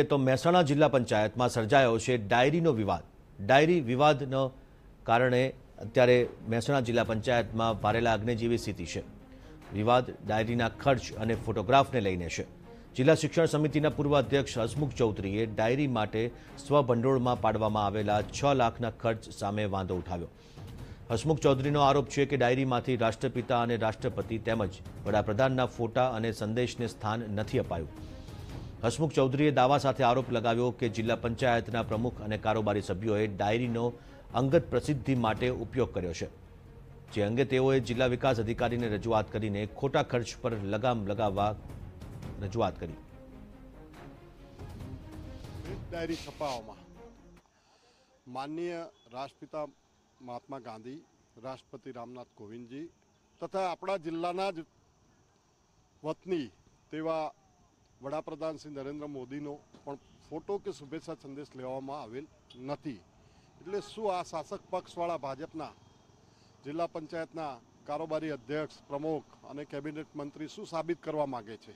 એ તો મહેસાણા જિલ્લા પંચાયતમાં સર્જાયો છે ડાયરીનો વિવાદ ડાયરી વિવાદનો કારણે અત્યારે મહેસાણા જિલ્લા પંચાયતમાં ભારેલા અગ્નિ જેવી સ્થિતિ છે વિવાદ ડાયરીના ખર્ચ અને ફોટોગ્રાફને લઈને છે જિલ્લા શિક્ષણ સમિતિના પૂર્વ અધ્યક્ષ હસમુખ ચૌધરીએ ડાયરી માટે સ્વભંડોળમાં પાડવામાં આવેલા છ લાખના ખર્ચ સામે વાંધો ઉઠાવ્યો હસમુખ ચૌધરીનો આરોપ છે કે ડાયરીમાંથી રાષ્ટ્રપિતા અને રાષ્ટ્રપતિ તેમજ વડાપ્રધાનના ફોટા અને સંદેશને સ્થાન નથી અપાયું હસમુખ ચૌધરીએ દાવા સાથે આરોપ લગાવ્યો કે જિલ્લા પંચાયતના પ્રમુખ અને કારોબારી સભ્યોએ ડાયરીનો અંગત પ્રસિદ્ધિ માટે ઉપયોગ કર્યો છે જે અંગે તેઓએ જિલ્લા વિકાસ અધિકારીને રજૂઆત કરીને ખોટા ખર્ચ પર લગામ લગાવવા રજૂઆત કરી ડાયરી છપાવવામાં માનનીય રાષ્ટ્રપિતા મહાત્મા ગાંધી રાષ્ટ્રપતિ રામનાથ કોવિંદજી તથા આપણા જિલ્લાના જ વતની તેવા વડાપ્રધાન શ્રી નરેન્દ્ર મોદીનો પણ ફોટો કે શુભેચ્છા સંદેશ લેવામાં આવેલ નથી એટલે શું આ શાસક પક્ષવાળા ભાજપના જિલ્લા પંચાયતના કારોબારી અધ્યક્ષ પ્રમુખ અને કેબિનેટ મંત્રી શું સાબિત કરવા માગે છે